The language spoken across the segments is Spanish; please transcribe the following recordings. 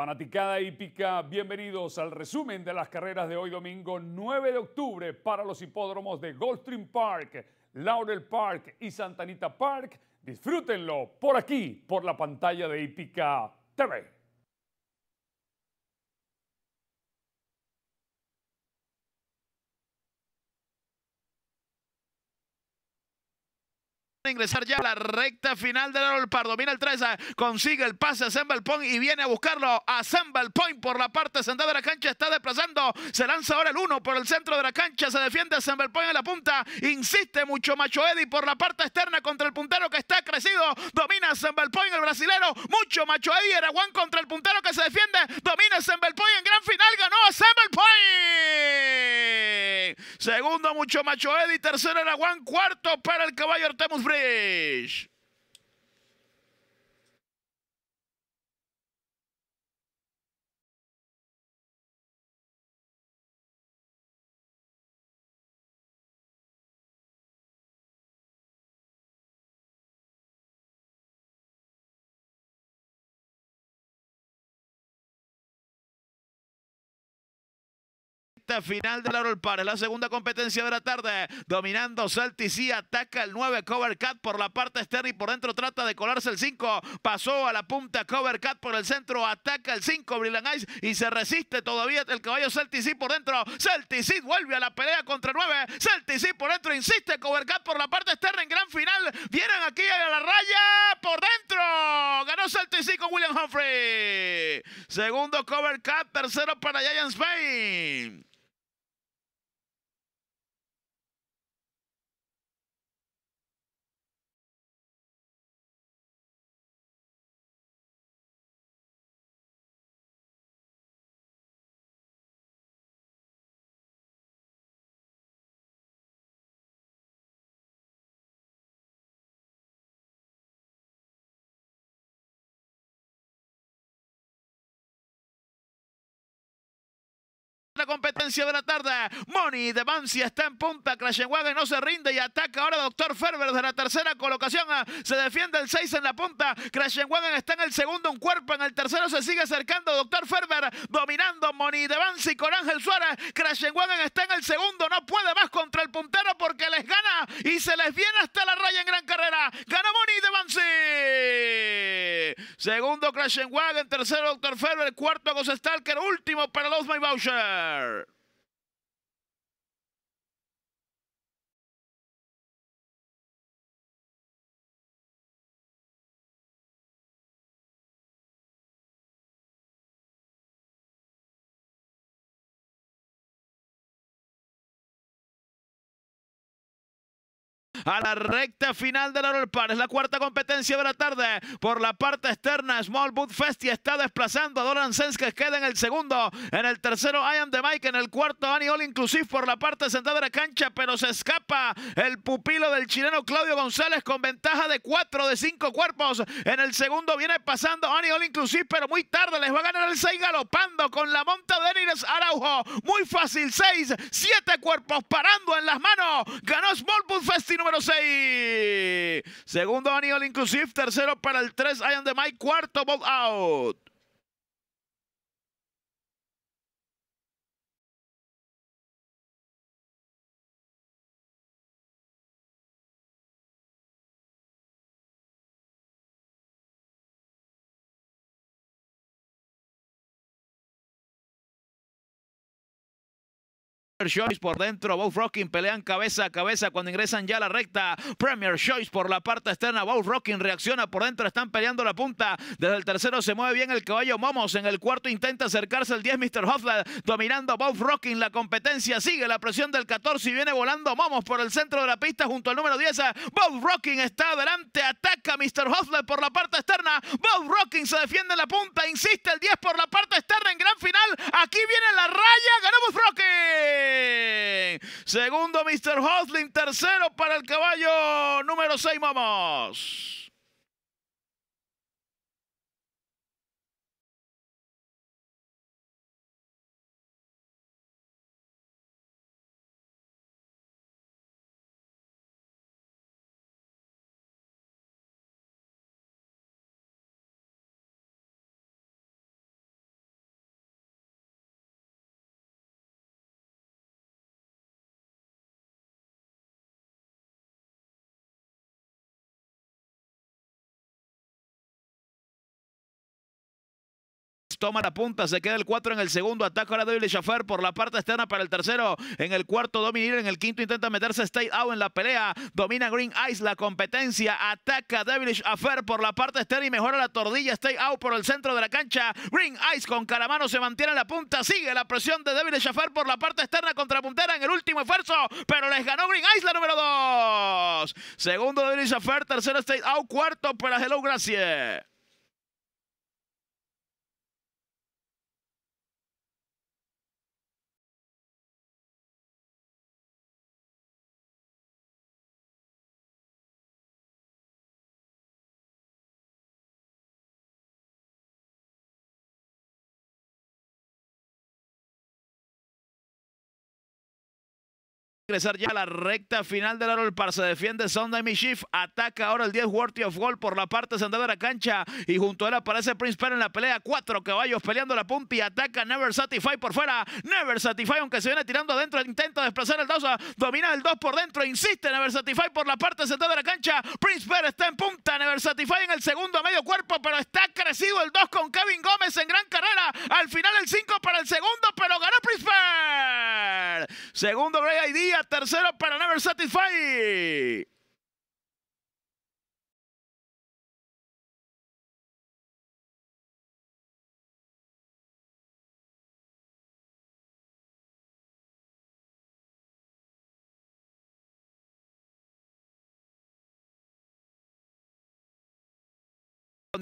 Fanaticada hípica, bienvenidos al resumen de las carreras de hoy domingo 9 de octubre para los hipódromos de Goldstream Park, Laurel Park y Santanita Park. Disfrútenlo por aquí, por la pantalla de hípica TV. ingresar ya a la recta final del par domina el 13, ah, consigue el pase a Point y viene a buscarlo a Point por la parte central de la cancha. Está desplazando, se lanza ahora el 1 por el centro de la cancha, se defiende Point en la punta. Insiste mucho Macho Eddy por la parte externa contra el puntero que está crecido. Domina Point el brasilero, mucho Macho Eddy. Juan contra el puntero que se defiende. Domina Point en gran final, ganó a Point Segundo, mucho macho Eddie, Tercero, Juan. Cuarto para el caballo Artemus Bridge. final del Laurel Park. la segunda competencia de la tarde. Dominando y ataca el 9 Cover por la parte externa y por dentro trata de colarse el 5. Pasó a la punta Covercat por el centro, ataca el 5 Brilliant Ice y se resiste todavía el caballo Celtici por dentro. Celtici vuelve a la pelea contra 9. por dentro, insiste Covercat por la parte externa en gran final. Vienen aquí a la raya por dentro. Ganó Celtici con William Humphrey. Segundo Cover tercero para Giants Spain. la competencia de la tarde. Moni de está en punta. Crashenwagen no se rinde y ataca ahora Doctor Ferber de la tercera colocación. Ah, se defiende el 6 en la punta. Crashenwagen está en el segundo, un cuerpo. En el tercero se sigue acercando Doctor Ferber dominando Moni de Bansi con Ángel Suárez. Crashenwagen está en el segundo, no puede más contra el puntero porque les gana y se les viene hasta la raya en gran carrera. Gana Moni de Bansi. Segundo Crashenwagen, tercero Doctor Ferber, cuarto Stalker último para los May fire a la recta final del Oral Park. Es la cuarta competencia de la tarde. Por la parte externa, Small Boot Festi está desplazando a Doran Sens, que queda en el segundo. En el tercero, I Am The Mike. En el cuarto, Annie All Inclusive por la parte central de la cancha, pero se escapa el pupilo del chileno Claudio González con ventaja de cuatro de cinco cuerpos. En el segundo viene pasando Annie All Inclusive, pero muy tarde les va a ganar el 6 galopando con la monta de Nires Araujo. Muy fácil, seis siete cuerpos parando en las manos. Ganó Small Boot Festi 6. Segundo, Aníbal Inclusive. Tercero, para el 3, Ian de Mike. Cuarto, Bolt Out. Choice por dentro, Bow Rocking pelean cabeza a cabeza cuando ingresan ya a la recta. Premier Choice por la parte externa, Bow Rocking reacciona por dentro, están peleando la punta. Desde el tercero se mueve bien el caballo Momos, en el cuarto intenta acercarse el 10 Mr. Hofland, dominando Bow Rocking la competencia, sigue la presión del 14 y viene volando Momos por el centro de la pista junto al número 10. Bow Rocking está adelante, ataca Mr. Hofland por la parte externa, Bow Rocking se defiende la punta, insiste el 10 por la parte externa en gran final. Aquí viene la raya, ganamos Rocking. Segundo, Mr. Hosling. Tercero para el caballo número 6, vamos toma la punta, se queda el 4 en el segundo, ataca a David Affair por la parte externa para el tercero, en el cuarto Dominir, en el quinto intenta meterse State Out en la pelea, domina Green Ice la competencia, ataca David Affair por la parte externa y mejora la tordilla State Out por el centro de la cancha, Green Ice con caramano se mantiene en la punta, sigue la presión de David Affair por la parte externa contra puntera en el último esfuerzo, pero les ganó Green Ice la número 2. Segundo David Affair, tercero State Out, cuarto para Hello Gracias. Regresar ya a la recta final del Harold par. Se defiende Sunday Mishif. Ataca ahora el 10 Worthy of Gold por la parte central de la cancha. Y junto a él aparece Prince Perry en la pelea. Cuatro caballos peleando la punta y ataca Never Satisfy por fuera. Never Satisfy, aunque se viene tirando adentro. Intenta desplazar el 2. Domina el 2 por dentro. Insiste Never Satisfy por la parte central de la cancha. Prince Perry está en punta. Never Satisfy en el segundo medio cuerpo. Pero está crecido el 2 con Kevin Gómez en gran carrera. Al final el 5 para el segundo. Pero ganó Prince Perry. Segundo Grey día tercero para Never Satisfy.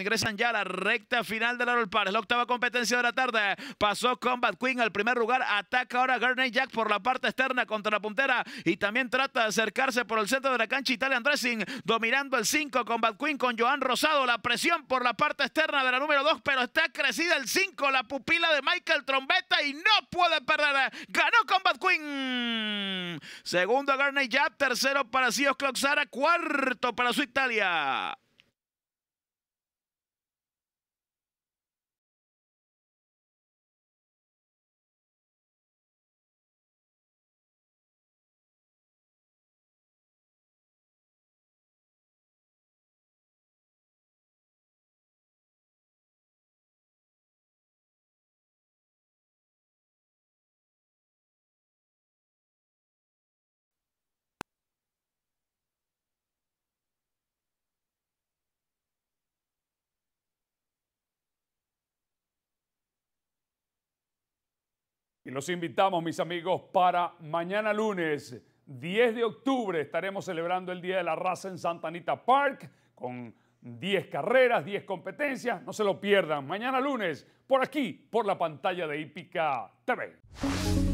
ingresan ya a la recta final del la Park. Es la octava competencia de la tarde. Pasó Combat Queen al primer lugar. Ataca ahora Garnet Jack por la parte externa contra la puntera y también trata de acercarse por el centro de la cancha Italian Dressing, dominando el 5 Combat Queen con Joan Rosado. La presión por la parte externa de la número 2, pero está crecida el 5, la pupila de Michael Trombeta y no puede perder. Ganó Combat Queen. Segundo Garnet Jack, tercero para Sios Cloxara, cuarto para su Italia. Y los invitamos, mis amigos, para mañana lunes 10 de octubre. Estaremos celebrando el Día de la Raza en Santa Anita Park con 10 carreras, 10 competencias. No se lo pierdan. Mañana lunes, por aquí, por la pantalla de Hípica TV.